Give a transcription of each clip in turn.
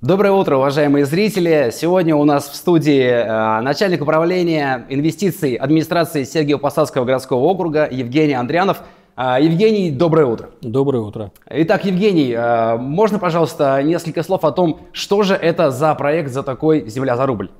Доброе утро, уважаемые зрители! Сегодня у нас в студии э, начальник управления инвестиций администрации Сергиево-Посадского городского округа Евгений Андрянов. Э, Евгений, доброе утро. Доброе утро. Итак, Евгений, э, можно, пожалуйста, несколько слов о том, что же это за проект за такой «Земля за рубль»?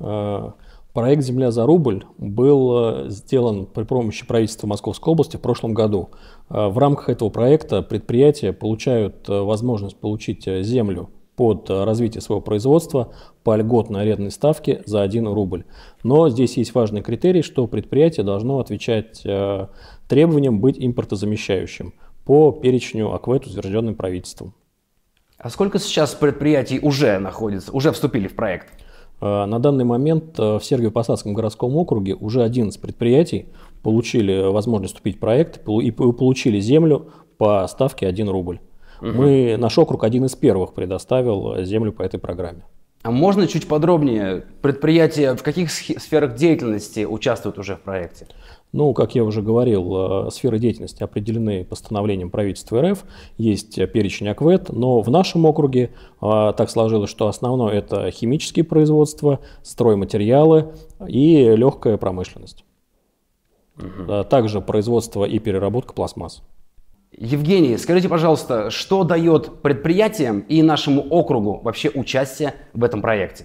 Э, проект «Земля за рубль» был э, сделан при помощи правительства Московской области в прошлом году. Э, в рамках этого проекта предприятия получают возможность получить землю под развитие своего производства по льготной арендной ставке за 1 рубль. Но здесь есть важный критерий, что предприятие должно отвечать э, требованиям быть импортозамещающим по перечню АКВЭД, утвержденным правительством. А сколько сейчас предприятий уже находится, уже вступили в проект? Э, на данный момент э, в Сергиево-Посадском городском округе уже 11 предприятий получили возможность вступить в проект и получили землю по ставке 1 рубль. Угу. Мы, наш округ один из первых предоставил землю по этой программе. А можно чуть подробнее предприятия, в каких сферах деятельности участвуют уже в проекте? Ну, как я уже говорил, э, сферы деятельности определены постановлением правительства РФ, есть э, перечень АКВЭД, но в нашем округе э, так сложилось, что основное это химические производства, стройматериалы и легкая промышленность. Угу. также производство и переработка пластмасс. Евгений, скажите, пожалуйста, что дает предприятиям и нашему округу вообще участие в этом проекте?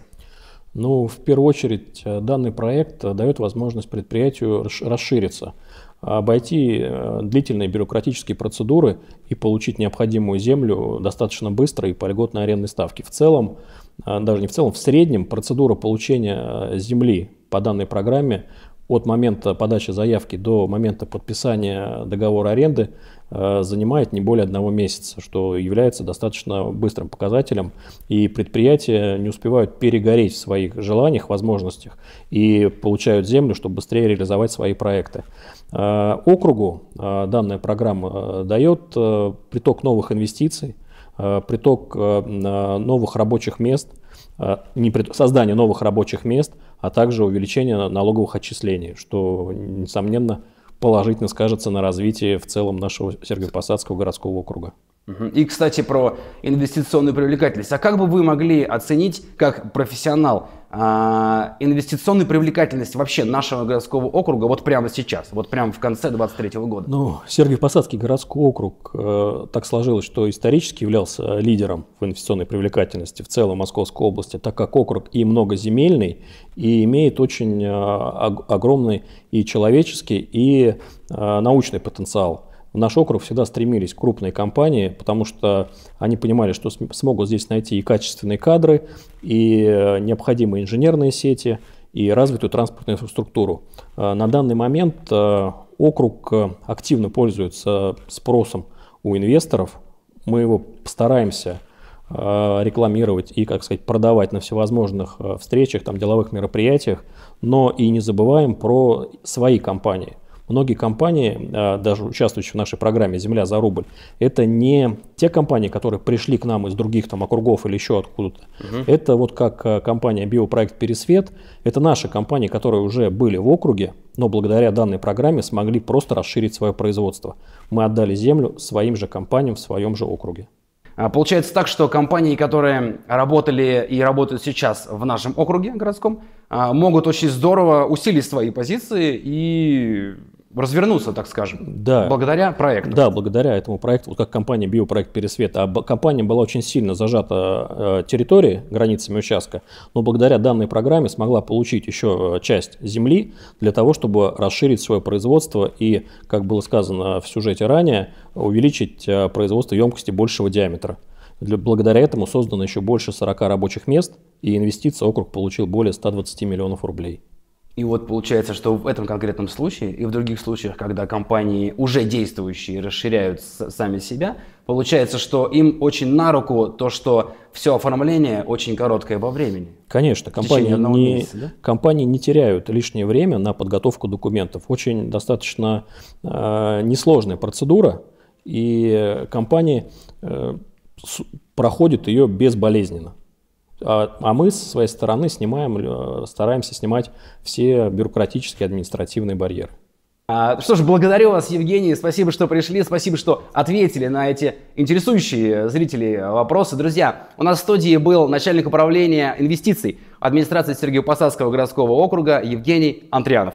Ну, в первую очередь, э, данный проект э, дает возможность предприятию расшириться, обойти э, длительные бюрократические процедуры и получить необходимую землю достаточно быстро и по льготной арендной ставке. В целом, даже не в целом, в среднем процедура получения земли по данной программе от момента подачи заявки до момента подписания договора аренды э, занимает не более одного месяца, что является достаточно быстрым показателем, и предприятия не успевают перегореть в своих желаниях, возможностях и получают землю, чтобы быстрее реализовать свои проекты. Э, округу э, данная программа дает приток новых инвестиций, приток новых рабочих мест, создание новых рабочих мест – а также увеличение налоговых отчислений, что, несомненно, положительно скажется на развитии в целом нашего Сергеопосадского городского округа. И, кстати, про инвестиционную привлекательность. А как бы вы могли оценить, как профессионал, а, инвестиционную привлекательность вообще нашего городского округа вот прямо сейчас, вот прямо в конце 23 года? Ну, Сергей Посадский городской округ э, так сложилось, что исторически являлся лидером в инвестиционной привлекательности в целом Московской области, так как округ и многоземельный, и имеет очень э, огромный и человеческий, и э, научный потенциал в наш округ всегда стремились крупные компании, потому что они понимали, что смогут здесь найти и качественные кадры, и э, необходимые инженерные сети, и развитую транспортную инфраструктуру. Э, на данный момент э, округ активно пользуется спросом у инвесторов. Мы его постараемся рекламировать и, как сказать, продавать на всевозможных встречах, там, деловых мероприятиях, но и не забываем про свои компании многие компании, а, даже участвующие в нашей программе «Земля за рубль», это не те компании, которые пришли к нам из других там округов или еще откуда-то. Угу. Это вот как а, компания «Биопроект Пересвет», это наши компании, которые уже были в округе, но благодаря данной программе смогли просто расширить свое производство. Мы отдали землю своим же компаниям в своем же округе. А получается так, что компании, которые работали и работают сейчас в нашем округе городском, могут очень здорово усилить свои позиции и развернуться, так скажем, да. благодаря проекту. Да, благодаря этому проекту, вот как компания «Биопроект Пересвет». А компания была очень сильно зажата э, территорией, границами участка, но благодаря данной программе смогла получить еще э, часть земли для того, чтобы расширить свое производство и, как было сказано в сюжете ранее, увеличить э, производство емкости большего диаметра. благодаря этому создано еще больше 40 рабочих мест, и инвестиции округ получил более 120 миллионов рублей. И вот получается, что в этом конкретном случае и в других случаях, когда компании уже действующие расширяют сами себя, получается, что им очень на руку то, что все оформление очень короткое во времени. Конечно, компании не, месяца, да? компании не теряют лишнее время на подготовку документов. Очень достаточно э, несложная процедура, и компании э, проходят ее безболезненно. А, а мы, с своей стороны, снимаем, э, стараемся снимать все бюрократические административные барьеры. А, что ж, благодарю вас, Евгений. Спасибо, что пришли. Спасибо, что ответили на эти интересующие зрители вопросы. Друзья, у нас в студии был начальник управления инвестиций администрации Сергея Посадского городского округа Евгений Антрянов.